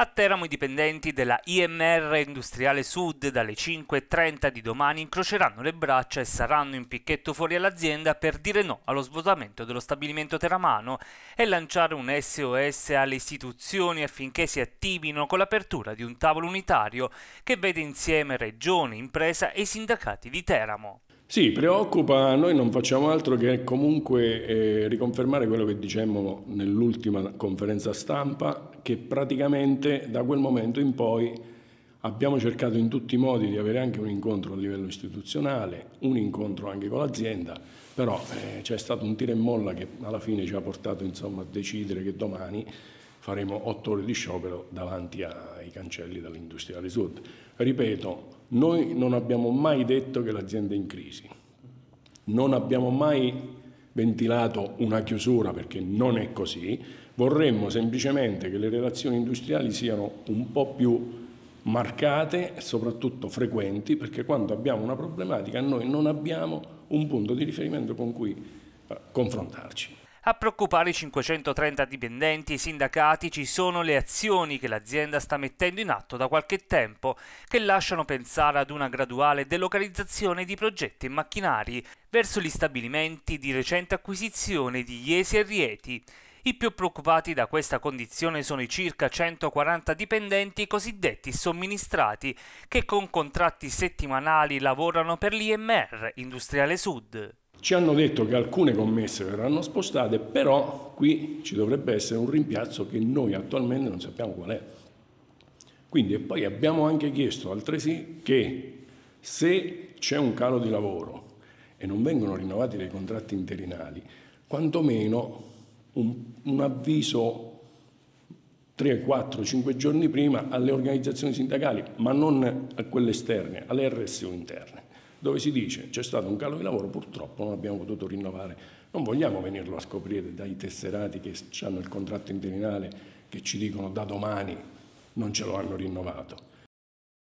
A Teramo i dipendenti della IMR Industriale Sud dalle 5.30 di domani incroceranno le braccia e saranno in picchetto fuori all'azienda per dire no allo svuotamento dello stabilimento teramano e lanciare un SOS alle istituzioni affinché si attivino con l'apertura di un tavolo unitario che vede insieme regione, impresa e sindacati di Teramo. Sì, preoccupa, noi non facciamo altro che comunque eh, riconfermare quello che dicemmo nell'ultima conferenza stampa, che praticamente da quel momento in poi abbiamo cercato in tutti i modi di avere anche un incontro a livello istituzionale, un incontro anche con l'azienda, però eh, c'è stato un tiro e molla che alla fine ci ha portato insomma, a decidere che domani faremo otto ore di sciopero davanti ai cancelli dell'industria del sud. Ripeto, noi non abbiamo mai detto che l'azienda è in crisi, non abbiamo mai ventilato una chiusura perché non è così, vorremmo semplicemente che le relazioni industriali siano un po' più marcate e soprattutto frequenti perché quando abbiamo una problematica noi non abbiamo un punto di riferimento con cui eh, confrontarci. A preoccupare i 530 dipendenti e sindacati ci sono le azioni che l'azienda sta mettendo in atto da qualche tempo, che lasciano pensare ad una graduale delocalizzazione di progetti e macchinari verso gli stabilimenti di recente acquisizione di Iesi e Rieti. I più preoccupati da questa condizione sono i circa 140 dipendenti cosiddetti somministrati, che con contratti settimanali lavorano per l'IMR Industriale Sud. Ci hanno detto che alcune commesse verranno spostate, però qui ci dovrebbe essere un rimpiazzo che noi attualmente non sappiamo qual è. Quindi e poi abbiamo anche chiesto altresì che se c'è un calo di lavoro e non vengono rinnovati dei contratti interinali, quantomeno un, un avviso 3, 4, 5 giorni prima alle organizzazioni sindacali, ma non a quelle esterne, alle RSU interne dove si dice c'è stato un calo di lavoro, purtroppo non abbiamo potuto rinnovare. Non vogliamo venirlo a scoprire dai tesserati che hanno il contratto interinale che ci dicono da domani non ce lo hanno rinnovato.